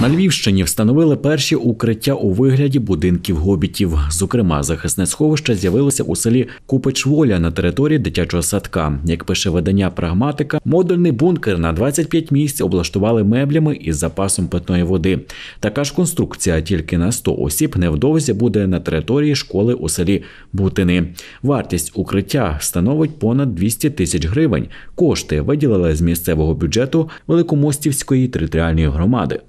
На Львівщині встановили перші укриття у вигляді будинків гобітів. Зокрема, захисне сховище з'явилося у селі Купичволя на території дитячого садка. Як пише видання прагматика, модульний бункер на 25 місць облаштували меблями із запасом питної води. Така ж конструкція тільки на 100 осіб невдовзі буде на території школи у селі Бутини. Вартість укриття становить понад 200 тисяч гривень. Кошти виділили з місцевого бюджету Великомостівської територіальної громади.